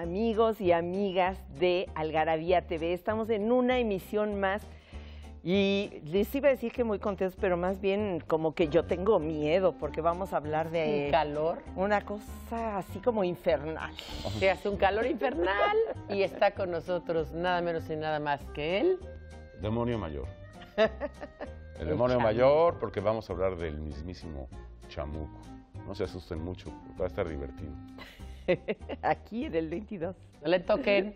amigos y amigas de Algarabía TV. Estamos en una emisión más y les iba a decir que muy contentos, pero más bien como que yo tengo miedo porque vamos a hablar de... Un calor. Una cosa así como infernal. Se hace un calor infernal y está con nosotros nada menos y nada más que él. Demonio mayor. El demonio mayor porque vamos a hablar del mismísimo chamuco. No se asusten mucho, va a estar divertido. Aquí en el 22. No le toquen.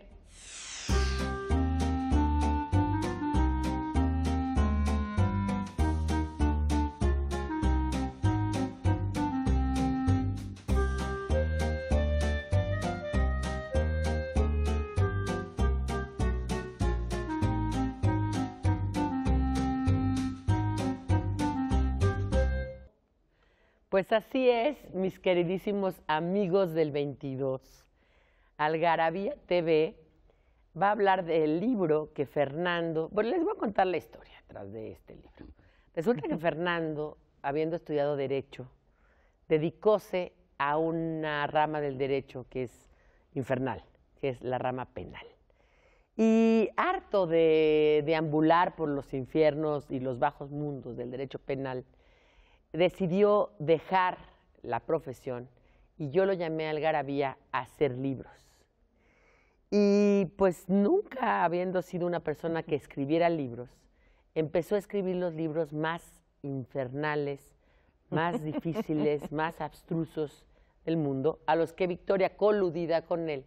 Pues así es, mis queridísimos amigos del 22. Algarabía TV va a hablar del libro que Fernando... Bueno, les voy a contar la historia detrás de este libro. Resulta que Fernando, habiendo estudiado Derecho, dedicóse a una rama del Derecho que es infernal, que es la rama penal. Y harto de deambular por los infiernos y los bajos mundos del Derecho Penal, decidió dejar la profesión y yo lo llamé a Algarabía a hacer libros. Y pues nunca habiendo sido una persona que escribiera libros, empezó a escribir los libros más infernales, más difíciles, más abstrusos del mundo, a los que Victoria, coludida con él,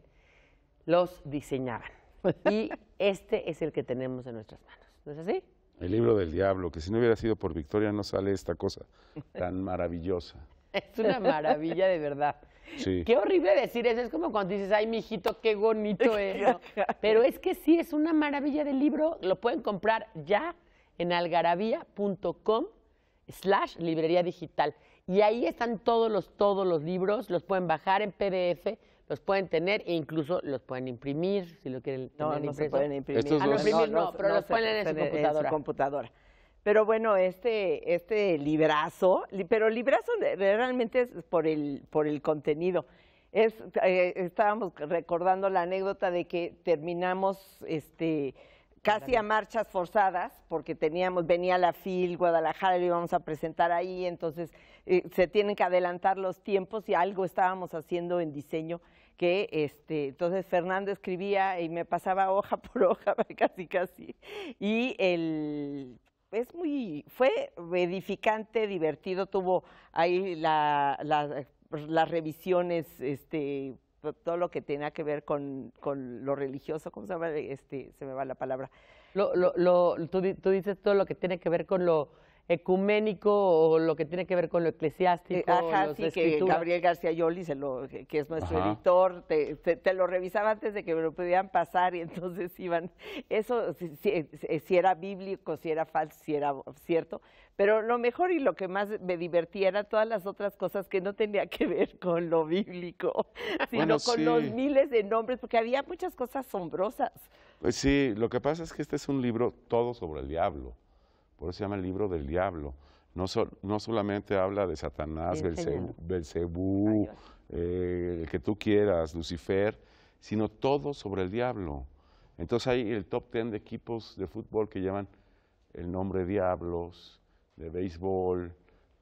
los diseñaban. Y este es el que tenemos en nuestras manos. ¿No es así? El libro del diablo, que si no hubiera sido por Victoria no sale esta cosa tan maravillosa. Es una maravilla de verdad. Sí. Qué horrible decir eso, es como cuando dices, ay, mijito, qué bonito es. Pero es que sí, es una maravilla del libro, lo pueden comprar ya en algarabía.com slash librería digital. Y ahí están todos los, todos los libros, los pueden bajar en PDF, los pueden tener e incluso los pueden imprimir, si lo quieren no, no se pueden imprimir. Ah, no, imprimir no, pero los pueden en su computadora. Pero bueno, este, este librazo, pero librazo realmente es por el, por el contenido. Eh, estábamos recordando la anécdota de que terminamos este, Casi a marchas forzadas, porque teníamos, venía la FIL, Guadalajara, lo íbamos a presentar ahí, entonces eh, se tienen que adelantar los tiempos y algo estábamos haciendo en diseño que este, entonces Fernando escribía y me pasaba hoja por hoja, casi casi. Y el es muy, fue edificante, divertido, tuvo ahí las revisiones este, todo lo que tiene que ver con, con, lo religioso, ¿cómo se llama? Este, se me va la palabra. Lo, lo, lo tú, tú, dices todo lo que tiene que ver con lo ecuménico o lo que tiene que ver con lo eh, eclesiástico. que Gabriel García Yoli, se lo, que es nuestro editor, te, lo revisaba antes de que me lo pudieran pasar y entonces iban, eso eh, si, era bíblico, si era falso, si era cierto, pero lo mejor y lo que más me divertía eran todas las otras cosas que no tenía que ver con lo bíblico, sino con los miles de nombres, porque había muchas cosas asombrosas. Pues sí, lo que pasa es que este es un libro todo sobre el diablo. Por eso se llama el libro del diablo. No, no solamente habla de Satanás, Belcebú, eh, el que tú quieras, Lucifer, sino todo sobre el diablo. Entonces hay el top ten de equipos de fútbol que llevan el nombre Diablos, de béisbol,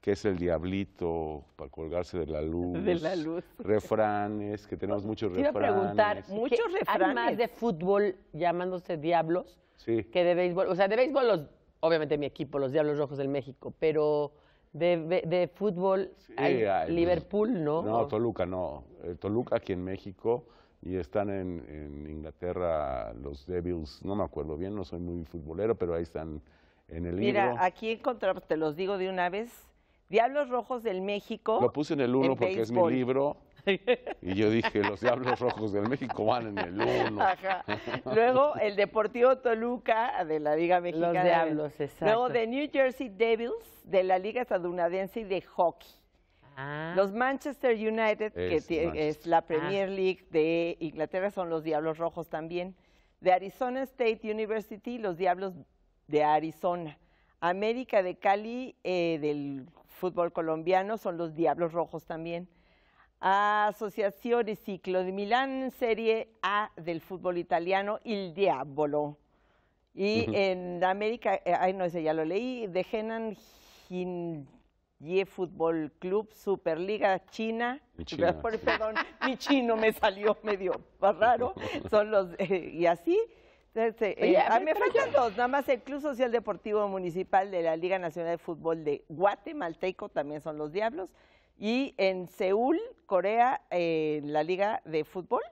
que es el diablito para colgarse de la luz. De la luz. Refranes, que tenemos muchos refranes. Quiero preguntar, ¿muchos refranes? Hay más de fútbol llamándose diablos que de béisbol. O sea, de béisbol los obviamente mi equipo, los Diablos Rojos del México, pero de, fútbol, hay Liverpool, ¿no? No, Toluca no. Toluca aquí en México y están en, Inglaterra los Devils, no me acuerdo bien, no soy muy futbolero, pero ahí están en el libro. Mira, aquí encontramos, te los digo de una vez, Diablos Rojos del México. Lo puse en el uno porque es mi libro Y yo dije, los Diablos Rojos del México van en el uno. Luego el Deportivo Toluca de la Liga Mexicana. Los Diablos, exacto. Luego de New Jersey Devils de la Liga Estadounidense de Hockey. Ah. Los Manchester United, que es la Premier ah. League de Inglaterra, son los Diablos Rojos también. De Arizona State University, los Diablos de Arizona. América de Cali, eh, del fútbol colombiano, son los Diablos Rojos también y Ciclo de Milán, Serie A del fútbol italiano, Il Diabolo. Y en América, eh, ay no, sé ya lo leí, de Henan Fútbol Club, Superliga China. Mi Perdón, mi chino me salió medio raro. Son los, eh, y así. Este, eh, ah, me faltan dos, nada más el Club Social Deportivo Municipal de la Liga Nacional de Fútbol de Guatemalteco, también son los Diablos, y en Seúl, Corea, eh, en la Liga de Fútbol,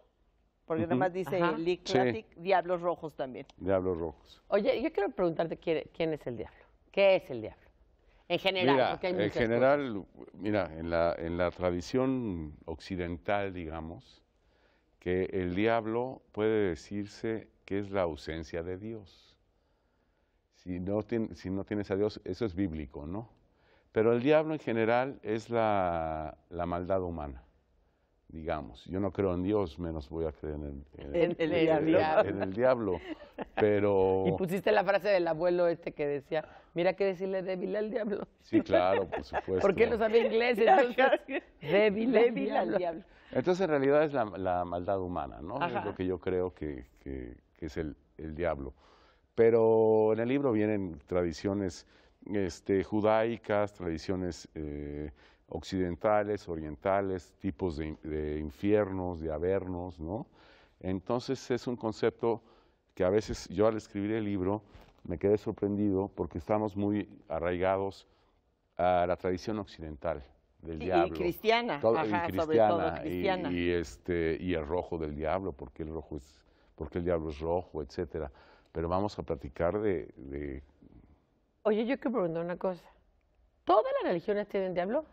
porque nada dice Diablos Rojos también. Diablos Rojos. Oye, yo quiero preguntarte quién, es el diablo. ¿Qué es el diablo? En general, mira, en general, mira, en la, en la tradición occidental, digamos, que el diablo puede decirse que es la ausencia de Dios. Si no, si no tienes a Dios, eso es bíblico, ¿no? Pero el diablo en general es la, la maldad humana, digamos. Yo no creo en Dios, menos voy a creer en el, eh, diablo. pero... Y pusiste la frase del abuelo este que decía, mira que decirle débil al diablo. Sí, claro, por supuesto. Porque no sabe inglés, entonces débil, débil al, diablo. Entonces en realidad es la, la maldad humana, ¿no? Es lo que yo creo que, que es el diablo. Pero en el libro vienen tradiciones este, judaicas, tradiciones eh, occidentales, orientales, tipos de, infiernos, de avernos, ¿no? Entonces es un concepto que a veces yo al escribir el libro me quedé sorprendido porque estamos muy arraigados a la tradición occidental del diablo. Y cristiana, y sobre este, todo cristiana. Y, el rojo del diablo, porque el rojo es, porque el diablo es rojo, etcétera. Pero vamos a platicar de Oye, yo quiero preguntar una cosa. ¿Todas las religiones tienen diablo?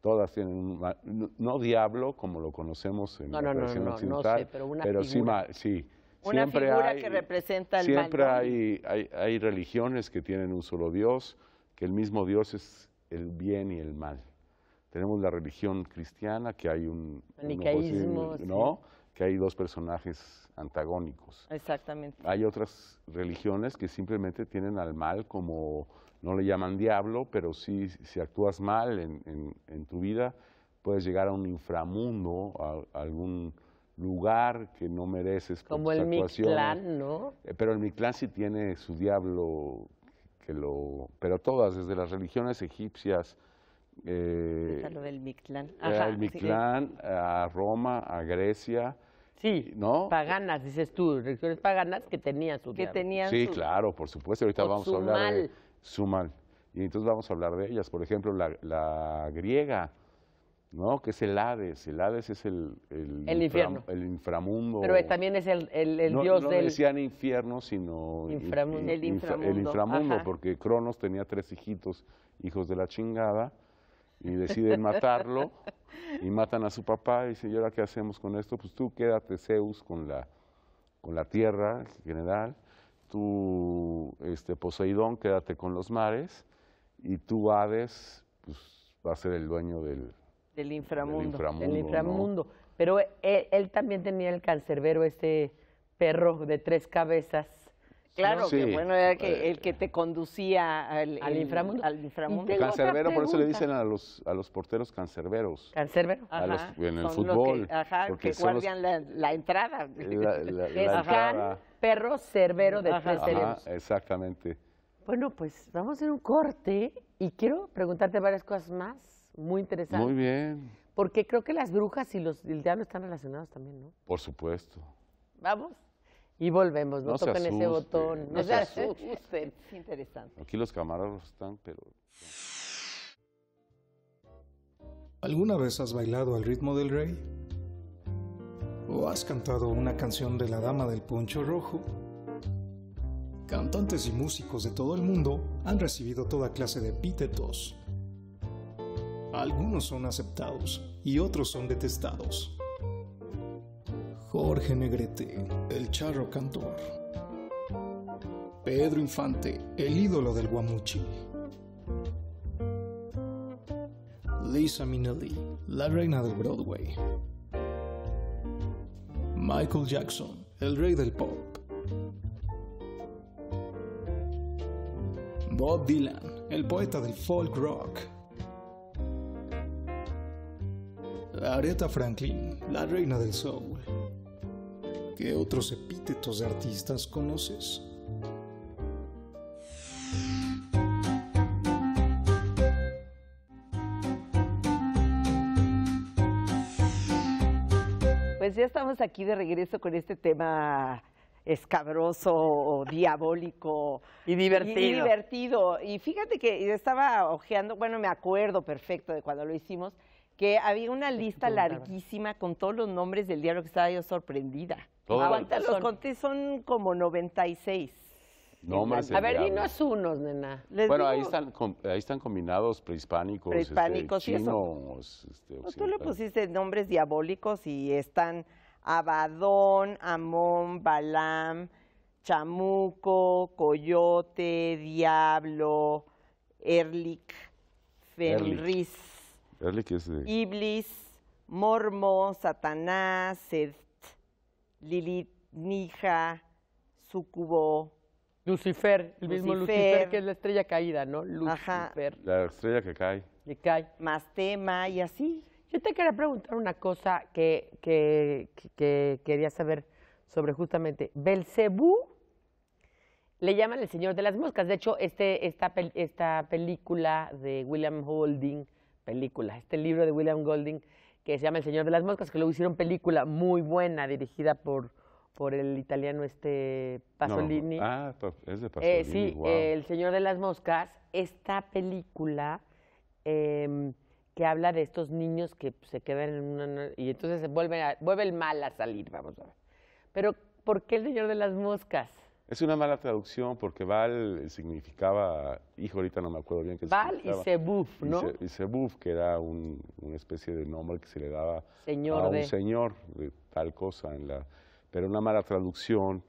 Todas tienen, no, no diablo como lo conocemos en no, la no, occidental, no sé, pero, una pero figura. sí, una hay, que representa el Siempre hay, hay, religiones que tienen un solo Dios, que el mismo Dios es el bien y el mal. Tenemos la religión cristiana, que hay un... ¿no? que hay dos personajes antagónicos. Exactamente. Hay otras religiones que simplemente tienen al mal como, no le llaman diablo, pero sí, si actúas mal en, en, tu vida, puedes llegar a un inframundo, a, algún lugar que no mereces. Como el Mictlán, ¿no? Eh, pero el Mictlán sí tiene su diablo, que lo, pero todas, desde las religiones egipcias, eh, lo del Mictlán. Eh, el Mictlán, a Roma, a Grecia, Sí, ¿no? paganas, dices tú, religiones paganas que tenían su Que Sí, claro, por supuesto, ahorita vamos a hablar de su mal. Y entonces vamos a hablar de ellas, por ejemplo, la, griega, ¿no? Que es el Hades, el Hades es el... El, infierno. el inframundo. Pero también es el, el, dios del... No decían infierno, sino... Inframundo. el inframundo. porque Cronos tenía tres hijitos, hijos de la chingada, y deciden matarlo y matan a su papá y dice, ¿y ahora qué hacemos con esto? Pues tú quédate Zeus con la, con la tierra en general, tú este, Poseidón quédate con los mares y tú Hades pues, va a ser el dueño del, inframundo. inframundo. Pero él, él, también tenía el cancerbero, este perro de tres cabezas. Claro, que bueno era que eh, el que te conducía al, al inframundo. Al Cancerbero, por eso le dicen a los, a los porteros cancerberos. Cancerbero. A en el fútbol. ajá, porque que guardian la, entrada. es perro, cerbero de ajá. exactamente. Bueno, pues vamos a hacer un corte y quiero preguntarte varias cosas más muy interesantes. Muy bien. Porque creo que las brujas y los, el diablo están relacionados también, ¿no? Por supuesto. Vamos. Y volvemos, no, toquen ese botón. No se asusten. interesante. Aquí los camarógrafos están, pero... ¿Alguna vez has bailado al ritmo del rey? ¿O has cantado una canción de la dama del poncho rojo? Cantantes y músicos de todo el mundo han recibido toda clase de epítetos. Algunos son aceptados y otros son detestados. Jorge Negrete, el charro cantor. Pedro Infante, el ídolo del guamuchi. Lisa Minnelli, la reina del Broadway. Michael Jackson, el rey del pop. Bob Dylan, el poeta del folk rock. Aretha Franklin, la reina del soul. ¿qué otros epítetos de artistas conoces? Pues ya estamos aquí de regreso con este tema escabroso, diabólico y divertido. Y, divertido. Y fíjate que estaba ojeando, bueno, me acuerdo perfecto de cuando lo hicimos que había una lista larguísima con todos los nombres del diablo que estaba yo sorprendida. ¿Cuántos los conté? Son como 96. más a ver, dinos unos, nena. bueno, ahí, están, combinados prehispánicos, este, prehispánicos chinos. Este, tú le pusiste nombres diabólicos y están Abadón, Amón, Balam, Chamuco, Coyote, Diablo, Erlik, Fenris. Iblis, Mormo, Satanás, Lilith, Nija, Sucubo. Lucifer, el mismo Lucifer. que es la estrella caída, ¿no? Lucifer. La estrella que cae. Que cae. Más y así. Yo te quería preguntar una cosa que, que, que quería saber sobre justamente Belcebú. Le llaman el señor de las moscas. De hecho, este, esta, esta película de William Holding película, Este libro de William Golding que se llama El Señor de las Moscas, que luego hicieron película muy buena dirigida por, por el italiano este Pasolini. ah, es de eh, Pasolini. sí, El Señor de las Moscas, esta película em, que habla de estos niños que se quedan en una... y entonces se vuelve, vuelve el mal a salir, vamos a ver. Pero, ¿por qué El Señor de las Moscas? Es una mala traducción porque Val significaba, hijo, ahorita no me acuerdo bien qué Val y Sebuf, ¿no? Y, Sebuf, que era un, una especie de nombre que se le daba a un señor de tal cosa. En la, pero una mala traducción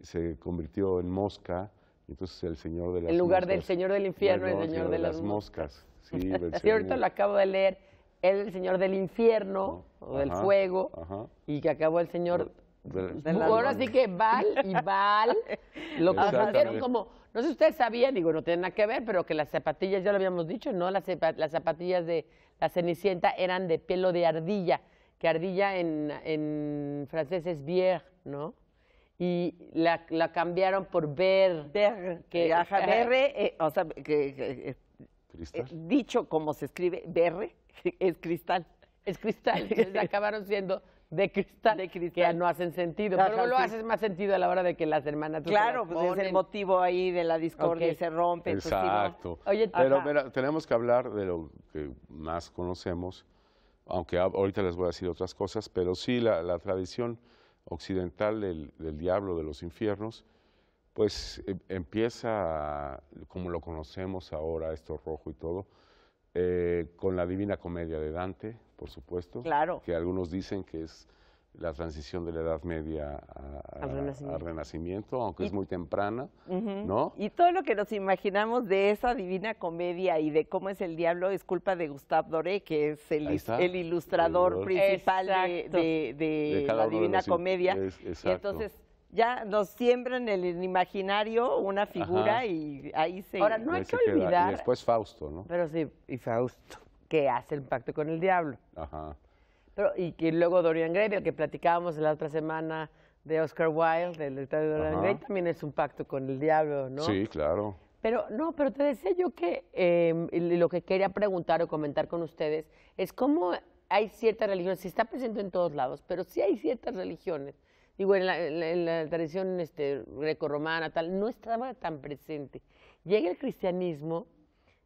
se convirtió en mosca, entonces el señor de las En lugar del señor del infierno, el señor, de, las, moscas. Sí, ahorita lo acabo de leer, es el señor del infierno o del fuego, y que acabó el señor... Ahora sí que Val y Val lo conocieron como, no sé si ustedes sabían, digo, no tiene nada que ver, pero que las zapatillas, ya lo habíamos dicho, ¿no? Las, zapatillas de la Cenicienta eran de pelo de ardilla, que ardilla en, en francés es vier, ¿no? y la, la, cambiaron por ver. que, berre, eh, eh, eh, o sea, que, dicho como se escribe, berre, es cristal. Es cristal, acabaron siendo de cristal, de que no hacen sentido. pero lo haces más sentido a la hora de que las hermanas. Claro, pues es el motivo ahí de la discordia, se rompe. Exacto. pero tenemos que hablar de lo que más conocemos, aunque ahorita les voy a decir otras cosas, pero sí la, tradición occidental del, del, diablo, de los infiernos, pues eh, empieza, como lo conocemos ahora, esto rojo y todo, eh, con la Divina Comedia de Dante, por supuesto. Claro. Que algunos dicen que es la transición de la Edad Media a, al, renacimiento. aunque es muy temprana, ¿no? Y todo lo que nos imaginamos de esa divina comedia y de cómo es el diablo es culpa de Gustave Doré, que es el, el ilustrador principal de, la divina comedia. entonces ya nos siembra en el imaginario una figura y ahí se... Ahora, no hay que olvidar... Y después Fausto, ¿no? Pero sí, y Fausto que hace el pacto con el diablo. Pero, y que luego Dorian Gray, el que platicábamos la otra semana de Oscar Wilde, del de Dorian también es un pacto con el diablo, ¿no? Sí, claro. Pero no, pero te decía yo que em, lo que quería preguntar o comentar con ustedes es cómo hay ciertas religiones, si está presente en todos lados, pero sí hay ciertas religiones. Digo, en la, tradición este, romana, tal, no estaba tan presente. Llega el cristianismo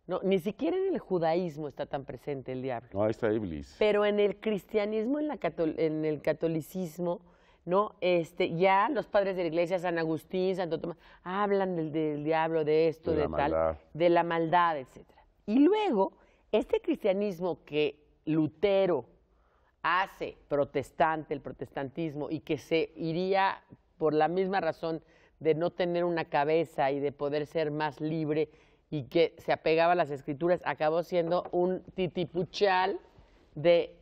no, ni siquiera en el judaísmo está tan presente el diablo. No, está Iblis. Pero en el cristianismo, en, la en el catolicismo, ¿no? Este, ya los padres de la iglesia, San Agustín, Santo Tomás, hablan del, diablo, de esto, de, tal, de la maldad, etc. Y luego, este cristianismo que Lutero hace protestante, el protestantismo, y que se iría por la misma razón de no tener una cabeza y de poder ser más libre, y que se apegaba a las escrituras, acabó siendo un titipuchal de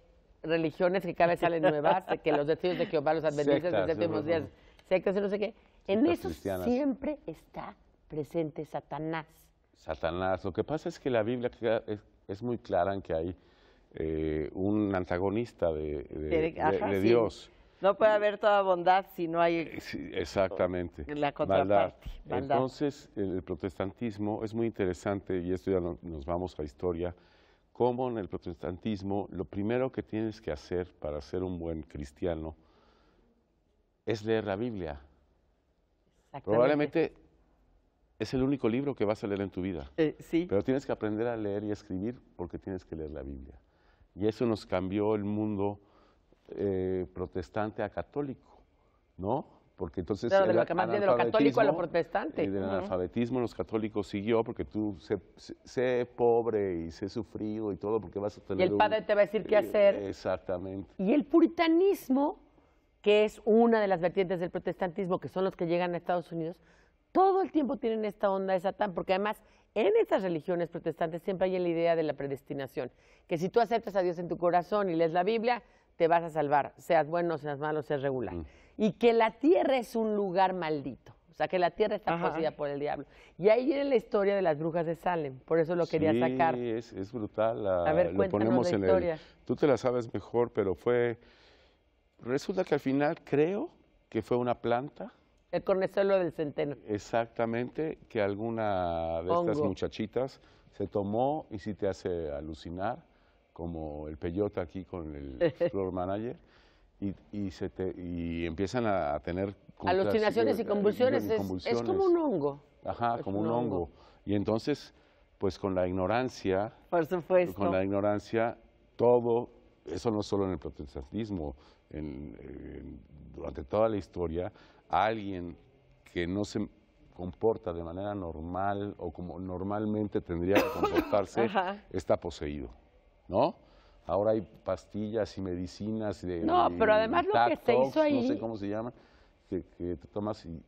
religiones que cada vez salen nuevas, que los destinos de Jehová, los adventistas de sectas no sé qué. En eso siempre está presente Satanás. Satanás. Lo que pasa es que la Biblia es, muy clara en que hay eh, un antagonista de, de, Dios. No puede haber toda bondad si no hay eh, exactamente. la contraparte. Entonces, el protestantismo es muy interesante, y esto ya nos vamos a historia, cómo en el protestantismo lo primero que tienes que hacer para ser un buen cristiano es leer la Biblia. Probablemente es el único libro que vas a leer en tu vida. Eh, sí. Pero tienes que aprender a leer y escribir porque tienes que leer la Biblia. Y eso nos cambió el mundo eh, protestante a católico, ¿no? Porque entonces... de lo, católico a lo protestante. Y del analfabetismo los católicos siguió, porque tú sé, pobre y sé sufrido y todo, porque vas a tener... Y el padre te va a decir qué eh, hacer. Exactamente. Y el puritanismo, que es una de las vertientes del protestantismo, que son los que llegan a Estados Unidos, todo el tiempo tienen esta onda de Satán, porque además en estas religiones protestantes siempre hay la idea de la predestinación, que si tú aceptas a Dios en tu corazón y lees la Biblia, te vas a salvar, seas bueno, seas malo, seas regular. Mm. Y que la tierra es un lugar maldito. O sea, que la tierra está posida por el diablo. Y ahí viene la historia de las brujas de Salem. Por eso lo quería sacar. Sí, es, brutal. a ver, la tú te la sabes mejor, pero fue... Resulta que al final creo que fue una planta. El cornezuelo del centeno. Exactamente, que alguna de estas muchachitas se tomó y sí te hace alucinar como el peyote aquí con el floor manager, y, y, empiezan a, tener... Alucinaciones y eh, convulsiones, Es, como un hongo. Ajá, como un, hongo. Y entonces, pues con la ignorancia... Con la ignorancia, todo, eso no solo en el protestantismo, durante toda la historia, alguien que no se comporta de manera normal o como normalmente tendría que comportarse, está poseído. ¿no? Ahora hay pastillas y medicinas de... No, pero además lo que se hizo ahí... No sé cómo se llama, que, que te tomas y,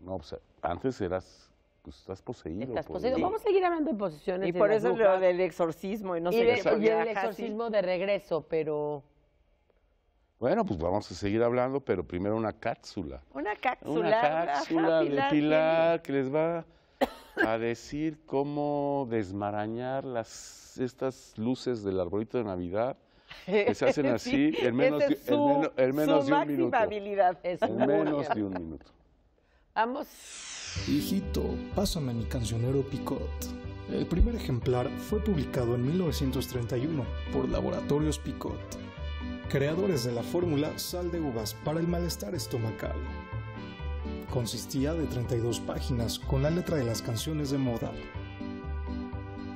no, o sea, antes eras pues estás poseído. Estás poseído. Vamos a seguir hablando de posiciones. Y por eso lo del exorcismo y no sé de, Y el exorcismo de regreso, pero. Bueno, pues vamos a seguir hablando, pero primero una cápsula. Una cápsula. Una cápsula, de Pilar, Pilar que les va a decir cómo desmarañar las, estas luces del arbolito de Navidad que se hacen así en menos, menos, de un minuto. en menos de un minuto. Vamos. Hijito, pásame mi cancionero Picot. El primer ejemplar fue publicado en 1931 por Laboratorios Picot, creadores de la fórmula sal de uvas para el malestar estomacal. Consistía de 32 páginas con la letra de las canciones de moda,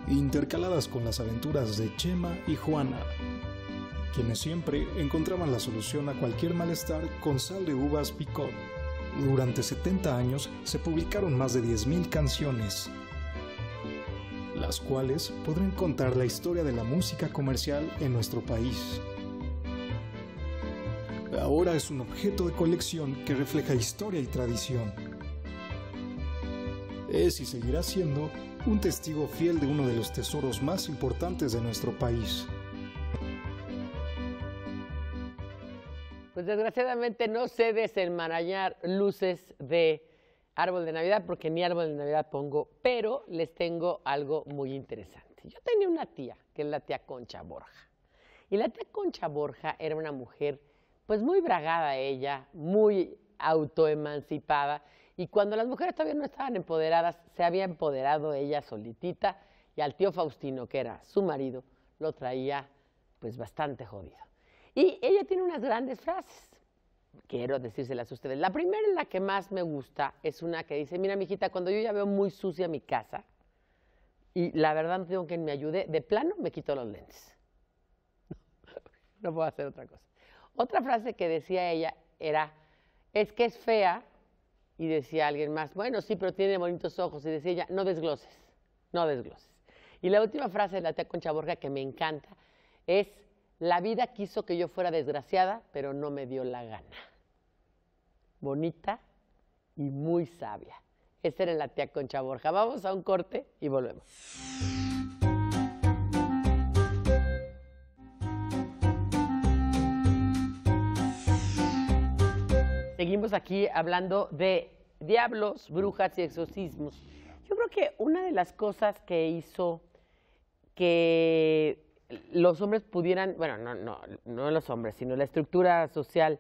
intercaladas con las aventuras de Chema y Juana, quienes siempre encontraban la solución a cualquier malestar con sal de uvas picot. Durante 70 años se publicaron más de 10.000 canciones, las cuales podrán contar la historia de la música comercial en nuestro país ahora es un objeto de colección que refleja historia y tradición. Es y seguirá siendo un testigo fiel de uno de los tesoros más importantes de nuestro país. Pues desgraciadamente no sé desenmarañar luces de árbol de Navidad porque ni árbol de Navidad pongo, pero les tengo algo muy interesante. Yo tenía una tía, que es la tía Concha Borja. Y la tía Concha Borja era una mujer pues muy bragada ella, muy autoemancipada, y cuando las mujeres todavía no estaban empoderadas, se había empoderado ella solitita, y al tío Faustino, que era su marido, lo traía pues bastante jodido. Y ella tiene unas grandes frases, quiero decírselas a ustedes. La primera en la que más me gusta, es una que dice, mira, mijita, cuando yo ya veo muy sucia mi casa, y la verdad no tengo quien me ayude, de plano me quito los lentes. no puedo hacer otra cosa. Otra frase que decía ella era, es que es fea, y decía alguien más, bueno, sí, pero tiene bonitos ojos, y decía ella, no desgloses, no desgloses. Y la última frase de la tía Concha Borja que me encanta es, la vida quiso que yo fuera desgraciada, pero no me dio la gana. Bonita y muy sabia. Esta era la tía Concha Borja. Vamos a un corte y volvemos. Seguimos aquí hablando de diablos, brujas y exorcismos. Yo creo que una de las cosas que hizo que los hombres pudieran, bueno, no, no, no los hombres, sino la estructura social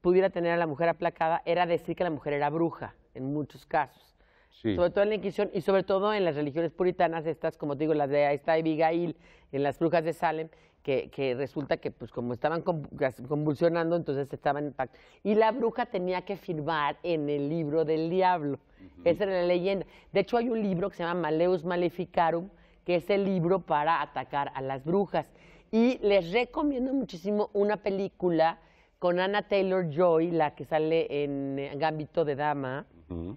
pudiera tener a la mujer aplacada era decir que la mujer era bruja en muchos casos. Sobre todo en la Inquisición y sobre todo en las religiones puritanas, estas, como digo, las de y Abigail, en las brujas de Salem, que, resulta que pues como estaban convulsionando, entonces estaban en pacto. Y la bruja tenía que firmar en el libro del diablo. Esa era la leyenda. De hecho, hay un libro que se llama Maleus Maleficarum, que es el libro para atacar a las brujas. Y les recomiendo muchísimo una película con Anna Taylor Joy, la que sale en Gambito de Dama,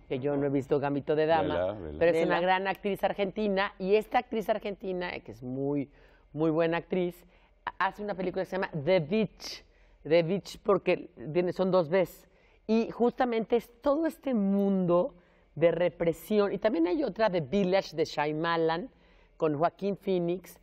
que yo no he visto Gambito de Dama, pero es una gran actriz argentina y esta actriz argentina, que es muy, muy buena actriz, hace una película que se llama The Beach, The Beach porque tiene son dos Bs, y justamente es todo este mundo de represión, y también hay otra de Village de Shyamalan con Joaquín Phoenix,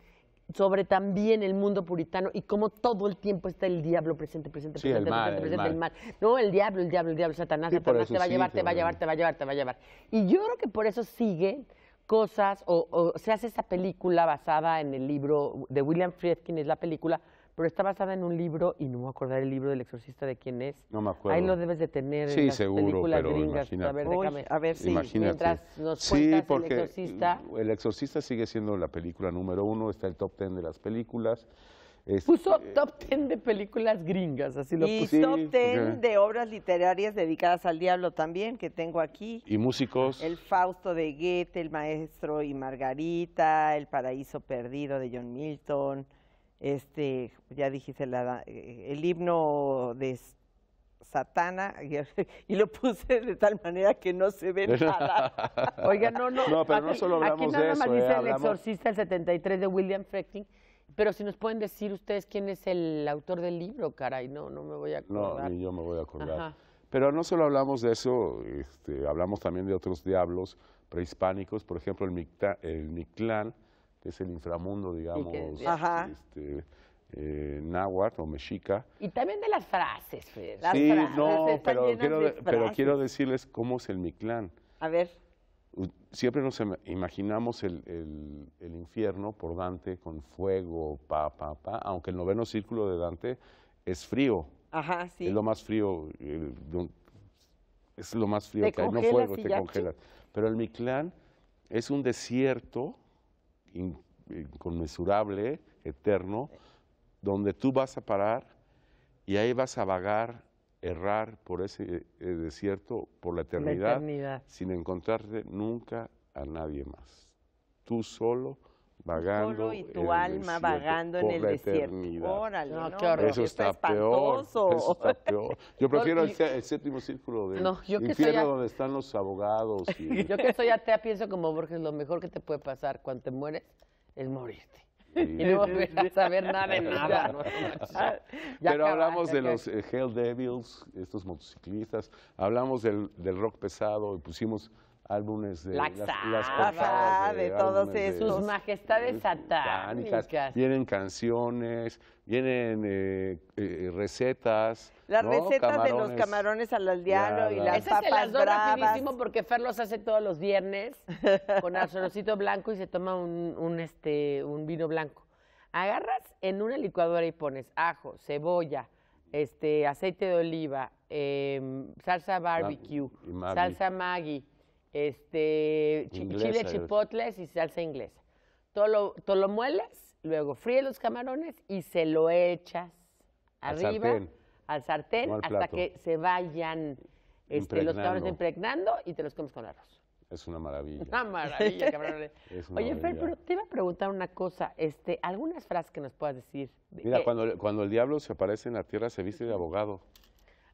sobre también el mundo puritano y cómo todo el tiempo está el diablo presente, presente, presente, presente, el mal. el mal. No, el diablo, el diablo, el diablo, Satanás, Satanás te va a llevar, te va a llevar, te va a llevar, te va a llevar. Y yo creo que por eso sigue cosas, o, o, se hace esa película basada en el libro de William Friedkin, es la película, pero está basada en un libro, y no me acordar el libro del exorcista de quién es. No me acuerdo. Ahí lo debes de tener sí, en las seguro, A ver, a ver si mientras nos cuentas el exorcista. El exorcista sigue siendo la película número uno, está el top ten de las películas. Este, puso eh, top ten de películas gringas, así lo Y top ten de obras literarias dedicadas al diablo también, que tengo aquí. Y músicos. El Fausto de Goethe, El Maestro y Margarita, El Paraíso Perdido de John Milton, este, ya dijiste, eh, el himno de Satana, y, lo puse de tal manera que no se ve nada. Oiga, no, no. No, pero aquí, no solo nada Más dice ¿eh? El Exorcista, el 73 de William Franklin pero si nos pueden decir ustedes quién es el autor del libro, caray, no, no me voy a acordar. No, ni yo me voy a acordar. Pero no solo hablamos de eso, este, hablamos también de otros diablos prehispánicos, por ejemplo, el, Micta, el Mictlán, que es el inframundo, digamos, este, eh, náhuatl o mexica. Y también de las frases, sí, no, pero quiero, pero quiero decirles cómo es el Mictlán. A ver. Siempre nos imaginamos el, infierno por Dante con fuego, pa, pa, pa, aunque el noveno círculo de Dante es frío. Es lo más frío, eh, es lo más frío que no fuego, te congelas. Pero el Mictlán es un desierto inconmensurable, eterno, donde tú vas a parar y ahí vas a vagar errar por ese eh, eh, desierto, por la eternidad, sin encontrarte nunca a nadie más. Tú solo vagando. Solo y tu alma vagando en el desierto. qué eso peor. Yo prefiero el, séptimo círculo de infierno donde están los abogados. yo que soy atea pienso como Borges, lo mejor que te puede pasar cuando te mueres es morirte. y no a saber nada de nada. Ah, Pero hablamos de los eh, Hell Devils, estos motociclistas, hablamos del, del rock pesado y pusimos álbumes de las, de, todos esos. Sus majestades satánicas. Vienen canciones, vienen eh, eh recetas. Las recetas de los camarones al aldeano y las papas se las rapidísimo porque Fer los hace todos los viernes con azorocito blanco y se toma un, un, este, un vino blanco. Agarras en una licuadora y pones ajo, cebolla, este, aceite de oliva, em, salsa barbecue, salsa Maggi este, chile chipotles y salsa inglesa. Todo lo, todo lo mueles, luego fríes los camarones y se lo echas arriba al sartén, hasta que se vayan este, los camarones impregnando y te los comes con arroz. Es una maravilla. Una maravilla, Oye, pero te iba a preguntar una cosa. Este, algunas frases que nos puedas decir. Mira, cuando, cuando el diablo se aparece en la tierra, se viste de abogado.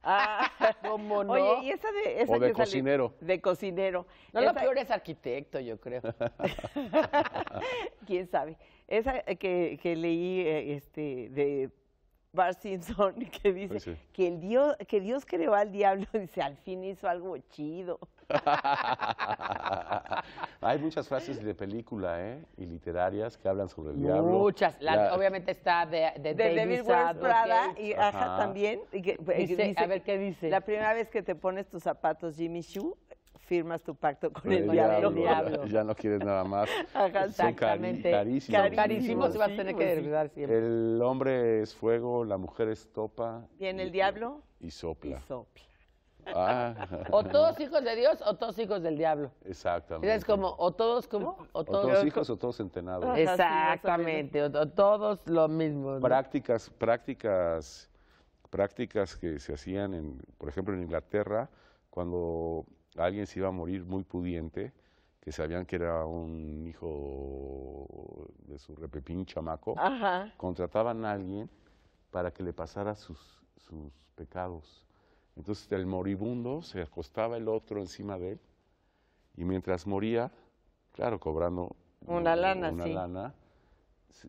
Ah, ¿cómo Oye, y esa de, o de cocinero. de cocinero. No, lo peor es arquitecto, yo creo. ¿Quién sabe? Esa que, que leí eh, este, de Bart Simpson, que dice pues que, el Dios, que Dios creó al diablo, dice, al fin hizo algo chido. Hay muchas frases de película, ¿eh? Y literarias que hablan sobre el diablo. Muchas. obviamente está de, de, de David Prada y Aja también. Y pues, a ver qué dice. La primera vez que te pones tus zapatos Jimmy Shoe, firmas tu pacto con el, diablo. Ya, no quieres nada más. exactamente. Son carísimos. Carísimos, vas a tener que derribar siempre. El hombre es fuego, la mujer es topa. Viene el diablo. Y sopla. Y sopla. Ah. O todos hijos de Dios o todos hijos del diablo. Exactamente. Es como, o todos como, o todos, hijos o todos centenados. Exactamente, o, todos lo mismo. Prácticas, prácticas, prácticas que se hacían, en, por ejemplo, en Inglaterra, cuando alguien se iba a morir muy pudiente, que sabían que era un hijo de su repepín chamaco, contrataban a alguien para que le pasara sus, sus pecados. Entonces el moribundo se acostaba el otro encima de él y mientras moría, claro, cobrando una, lana,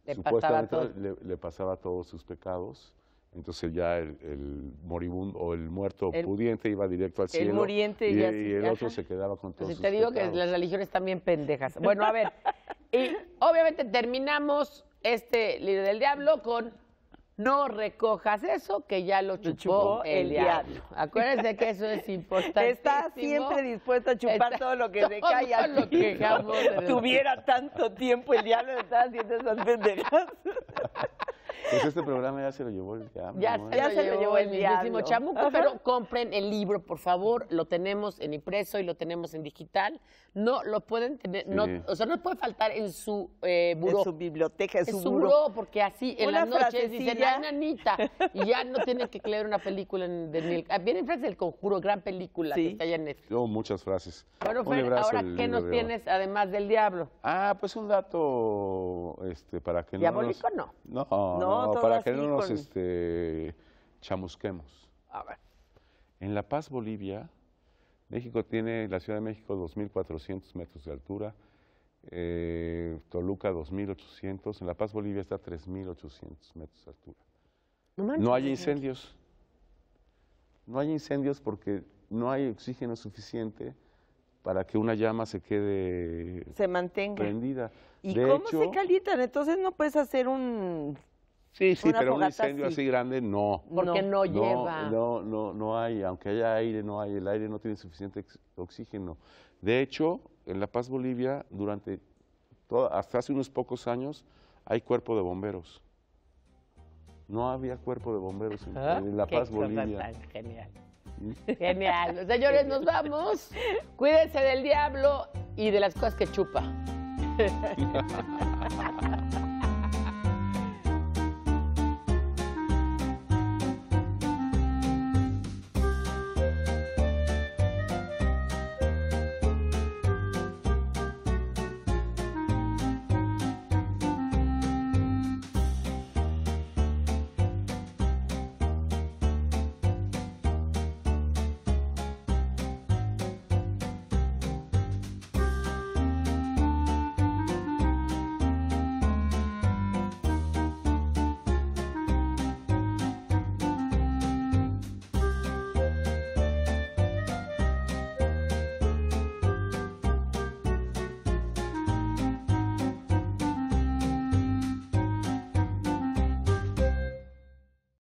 le supuestamente pasaba le, pasaba todos sus pecados. Entonces ya el, moribundo o el muerto pudiente iba directo al el cielo. Muriente y, y, y el otro se quedaba con todos pues Te digo que las religiones también pendejas. Bueno, a ver, y obviamente terminamos este libro del diablo con no recojas eso que ya lo chupó, el, diablo. Acuérdense que eso es importante. Está siempre dispuesto a chupar todo lo que se cae lo que Tuviera tanto tiempo el diablo de estar haciendo esas pendejas. Pues este programa ya se lo llevó el diablo. Ya, se, lo llevó el, chamuco, pero compren el libro, por favor. Lo tenemos en impreso y lo tenemos en digital. No lo pueden tener, no, o sea, no puede faltar en su eh, En su biblioteca, en, en su, su porque así en las noches dicen, nanita, y ya no tienen que leer una película en, ah, Viene en frases del conjuro, gran película que está allá en Netflix. Yo, muchas frases. Bueno, Fer, ahora, ¿qué nos tienes además del diablo? Ah, pues un dato este, para que no Diabólico no. No. no no, para que no nos este, chamusquemos. A ver. En La Paz, Bolivia, México tiene, la Ciudad de México, 2.400 metros de altura, eh, Toluca 2.800, en La Paz, Bolivia está 3.800 metros de altura. No, hay incendios. No hay incendios porque no hay oxígeno suficiente para que una llama se quede se mantenga prendida. ¿Y cómo se calientan? Entonces no puedes hacer un Sí, sí, pero un incendio así grande no. Porque no, lleva. No, no, no hay, aunque haya aire, no hay, el aire no tiene suficiente oxígeno. De hecho, en La Paz, Bolivia, durante hasta hace unos pocos años, hay cuerpo de bomberos. No había cuerpo de bomberos en, ah, La Paz, Bolivia. genial. ¿Mm? Genial. Pues, señores, nos vamos. Cuídense del diablo y de las cosas que chupa.